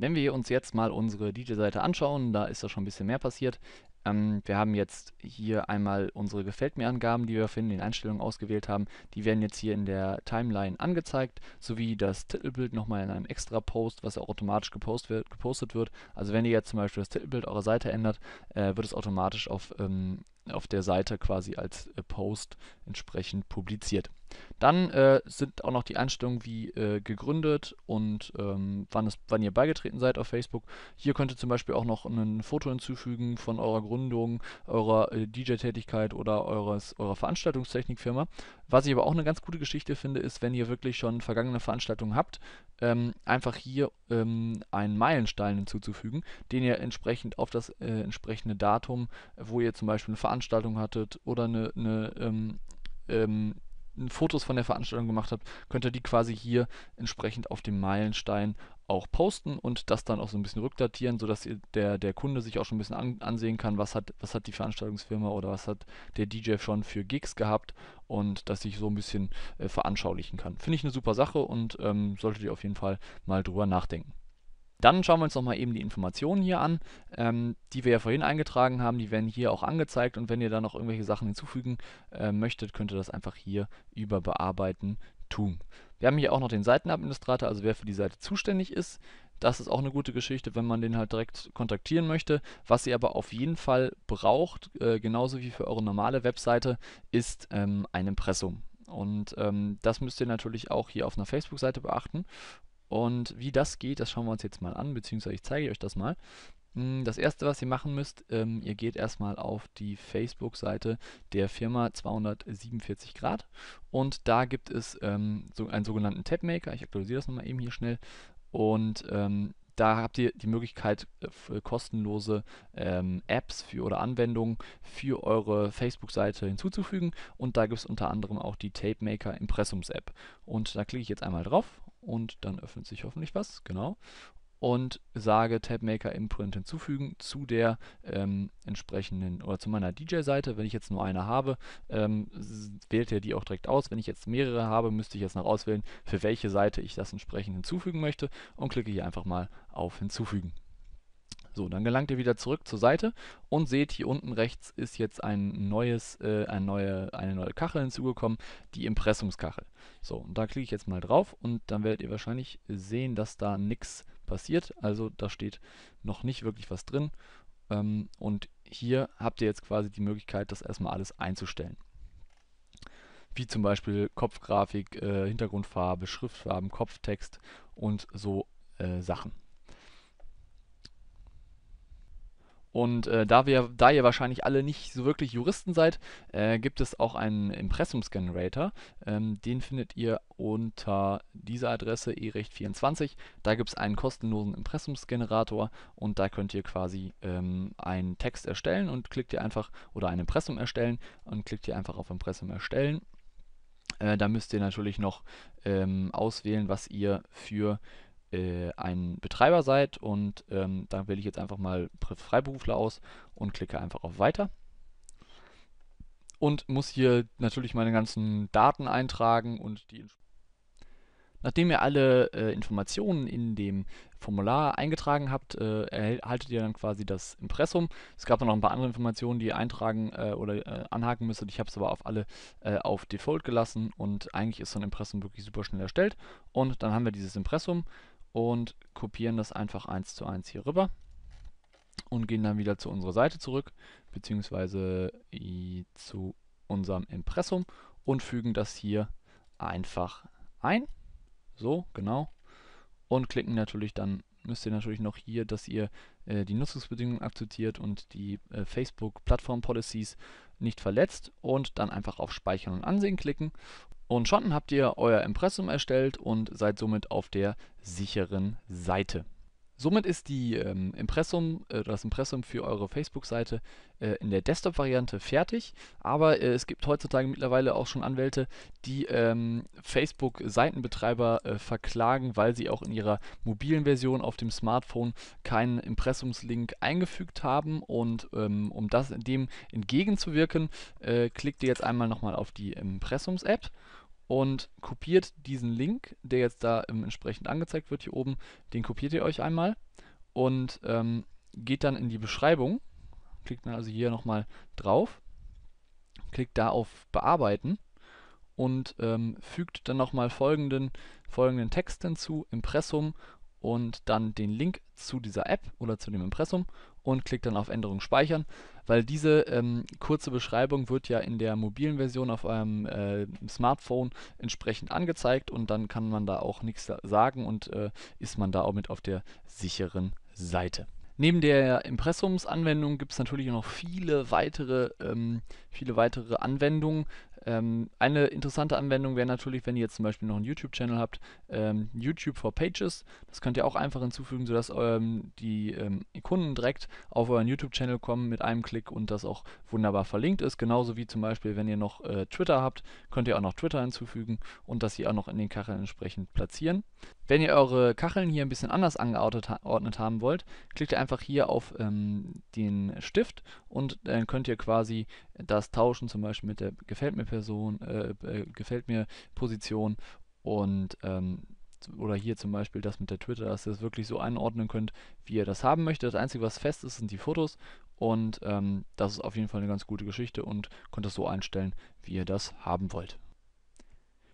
Wenn wir uns jetzt mal unsere DJ-Seite anschauen, da ist da schon ein bisschen mehr passiert. Ähm, wir haben jetzt hier einmal unsere Gefällt mir-Angaben, die wir finden, in den Einstellungen ausgewählt haben. Die werden jetzt hier in der Timeline angezeigt, sowie das Titelbild nochmal in einem extra Post, was auch automatisch gepost wird, gepostet wird. Also wenn ihr jetzt zum Beispiel das Titelbild eurer Seite ändert, äh, wird es automatisch auf, ähm, auf der Seite quasi als äh, Post entsprechend publiziert. Dann äh, sind auch noch die Einstellungen wie äh, gegründet und ähm, wann, es, wann ihr beigetreten seid auf Facebook. Hier könnt ihr zum Beispiel auch noch ein Foto hinzufügen von eurer Gründung, eurer äh, DJ-Tätigkeit oder eures, eurer Veranstaltungstechnikfirma. Was ich aber auch eine ganz gute Geschichte finde, ist, wenn ihr wirklich schon vergangene Veranstaltungen habt, ähm, einfach hier ähm, einen Meilenstein hinzuzufügen, den ihr entsprechend auf das äh, entsprechende Datum, wo ihr zum Beispiel eine Veranstaltung hattet oder eine, eine ähm, ähm Fotos von der Veranstaltung gemacht habt, könnt ihr die quasi hier entsprechend auf dem Meilenstein auch posten und das dann auch so ein bisschen rückdatieren, sodass ihr, der, der Kunde sich auch schon ein bisschen an, ansehen kann, was hat, was hat die Veranstaltungsfirma oder was hat der DJ schon für Gigs gehabt und das sich so ein bisschen äh, veranschaulichen kann. Finde ich eine super Sache und ähm, solltet ihr auf jeden Fall mal drüber nachdenken. Dann schauen wir uns nochmal eben die Informationen hier an, ähm, die wir ja vorhin eingetragen haben. Die werden hier auch angezeigt und wenn ihr da noch irgendwelche Sachen hinzufügen äh, möchtet, könnt ihr das einfach hier über Bearbeiten tun. Wir haben hier auch noch den Seitenadministrator, also wer für die Seite zuständig ist. Das ist auch eine gute Geschichte, wenn man den halt direkt kontaktieren möchte. Was ihr aber auf jeden Fall braucht, äh, genauso wie für eure normale Webseite, ist ähm, ein Impressum. Und ähm, das müsst ihr natürlich auch hier auf einer Facebook-Seite beachten. Und wie das geht, das schauen wir uns jetzt mal an, beziehungsweise ich zeige euch das mal. Hm, das erste, was ihr machen müsst, ähm, ihr geht erstmal auf die Facebook-Seite der Firma 247 Grad und da gibt es ähm, so einen sogenannten Tabmaker. Ich aktualisiere das nochmal eben hier schnell und ähm, da habt ihr die Möglichkeit, äh, äh kostenlose ähm, Apps für, oder Anwendungen für eure Facebook-Seite hinzuzufügen und da gibt es unter anderem auch die Tapemaker Impressums-App. Und da klicke ich jetzt einmal drauf und dann öffnet sich hoffentlich was, genau. Und sage TabMaker Imprint hinzufügen zu der ähm, entsprechenden oder zu meiner DJ-Seite. Wenn ich jetzt nur eine habe, ähm, wählt er die auch direkt aus. Wenn ich jetzt mehrere habe, müsste ich jetzt noch auswählen, für welche Seite ich das entsprechend hinzufügen möchte und klicke hier einfach mal auf Hinzufügen. So, dann gelangt ihr wieder zurück zur Seite und seht, hier unten rechts ist jetzt ein neues, äh, eine, neue, eine neue Kachel hinzugekommen, die Impressumskachel. So, und da klicke ich jetzt mal drauf und dann werdet ihr wahrscheinlich sehen, dass da nichts passiert. Also da steht noch nicht wirklich was drin. Ähm, und hier habt ihr jetzt quasi die Möglichkeit, das erstmal alles einzustellen. Wie zum Beispiel Kopfgrafik, äh, Hintergrundfarbe, Schriftfarben, Kopftext und so äh, Sachen. Und äh, da, wir, da ihr wahrscheinlich alle nicht so wirklich Juristen seid, äh, gibt es auch einen Impressumsgenerator. Ähm, den findet ihr unter dieser Adresse erecht24. Da gibt es einen kostenlosen Impressumsgenerator und da könnt ihr quasi ähm, einen Text erstellen und klickt ihr einfach oder ein Impressum erstellen und klickt ihr einfach auf Impressum erstellen. Äh, da müsst ihr natürlich noch ähm, auswählen, was ihr für äh, ein Betreiber seid und ähm, dann wähle ich jetzt einfach mal Freiberufler aus und klicke einfach auf Weiter. Und muss hier natürlich meine ganzen Daten eintragen und die... Nachdem ihr alle äh, Informationen in dem Formular eingetragen habt, äh, erhaltet ihr dann quasi das Impressum. Es gab dann noch ein paar andere Informationen, die ihr eintragen äh, oder äh, anhaken müsstet. Ich habe es aber auf alle äh, auf Default gelassen und eigentlich ist so ein Impressum wirklich super schnell erstellt. Und dann haben wir dieses Impressum und kopieren das einfach eins zu eins hier rüber und gehen dann wieder zu unserer Seite zurück, beziehungsweise zu unserem Impressum und fügen das hier einfach ein. So, genau. Und klicken natürlich dann, müsst ihr natürlich noch hier, dass ihr äh, die Nutzungsbedingungen akzeptiert und die äh, Facebook Plattform Policies nicht verletzt und dann einfach auf Speichern und Ansehen klicken und schon habt ihr euer Impressum erstellt und seid somit auf der sicheren Seite. Somit ist die, ähm, Impressum, äh, das Impressum für eure Facebook-Seite äh, in der Desktop-Variante fertig, aber äh, es gibt heutzutage mittlerweile auch schon Anwälte, die ähm, Facebook-Seitenbetreiber äh, verklagen, weil sie auch in ihrer mobilen Version auf dem Smartphone keinen Impressumslink eingefügt haben und ähm, um das dem entgegenzuwirken, äh, klickt ihr jetzt einmal nochmal auf die Impressums-App und kopiert diesen Link, der jetzt da ähm, entsprechend angezeigt wird hier oben, den kopiert ihr euch einmal und ähm, geht dann in die Beschreibung, klickt dann also hier nochmal drauf, klickt da auf Bearbeiten und ähm, fügt dann nochmal folgenden, folgenden Text hinzu, Impressum und dann den Link zu dieser App oder zu dem Impressum und klickt dann auf Änderung speichern, weil diese ähm, kurze Beschreibung wird ja in der mobilen Version auf eurem äh, Smartphone entsprechend angezeigt und dann kann man da auch nichts sagen und äh, ist man da auch mit auf der sicheren Seite. Neben der Impressumsanwendung gibt es natürlich noch viele weitere, ähm, viele weitere Anwendungen, ähm, eine interessante Anwendung wäre natürlich, wenn ihr jetzt zum Beispiel noch einen YouTube-Channel habt, ähm, YouTube for Pages. Das könnt ihr auch einfach hinzufügen, sodass ähm, die ähm, Kunden direkt auf euren YouTube-Channel kommen mit einem Klick und das auch wunderbar verlinkt ist. Genauso wie zum Beispiel, wenn ihr noch äh, Twitter habt, könnt ihr auch noch Twitter hinzufügen und das hier auch noch in den Kacheln entsprechend platzieren. Wenn ihr eure Kacheln hier ein bisschen anders angeordnet haben wollt, klickt ihr einfach hier auf ähm, den Stift und dann äh, könnt ihr quasi das tauschen, zum Beispiel mit der Gefällt mir Person, äh, äh, gefällt mir Position und ähm, oder hier zum Beispiel das mit der Twitter, dass ihr es das wirklich so einordnen könnt, wie ihr das haben möchtet. Das Einzige, was fest ist, sind die Fotos und ähm, das ist auf jeden Fall eine ganz gute Geschichte und könnt das so einstellen, wie ihr das haben wollt.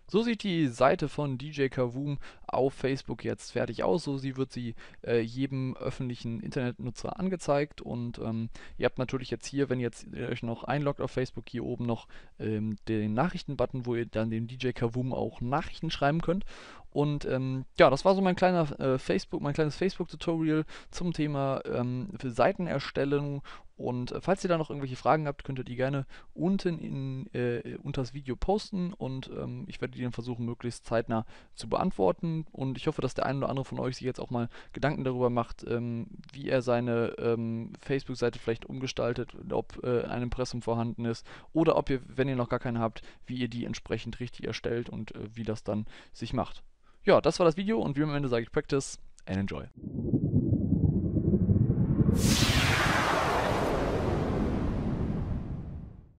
So sieht die Seite von DJ Kavoom auf Facebook jetzt fertig aus. So sie wird sie äh, jedem öffentlichen Internetnutzer angezeigt. Und ähm, ihr habt natürlich jetzt hier, wenn ihr jetzt äh, euch noch einloggt auf Facebook, hier oben noch ähm, den Nachrichtenbutton, wo ihr dann dem DJ Kavoom auch Nachrichten schreiben könnt. Und ähm, ja, das war so mein kleiner äh, Facebook, mein kleines Facebook-Tutorial zum Thema ähm, Seitenerstellung und äh, falls ihr da noch irgendwelche Fragen habt, könnt ihr die gerne unten in, äh, unter das Video posten und ähm, ich werde die dann versuchen, möglichst zeitnah zu beantworten. Und ich hoffe, dass der ein oder andere von euch sich jetzt auch mal Gedanken darüber macht, ähm, wie er seine ähm, Facebook-Seite vielleicht umgestaltet, ob äh, ein Impressum vorhanden ist oder ob ihr, wenn ihr noch gar keine habt, wie ihr die entsprechend richtig erstellt und äh, wie das dann sich macht. Ja, das war das Video und wie am Ende sage ich Practice and Enjoy.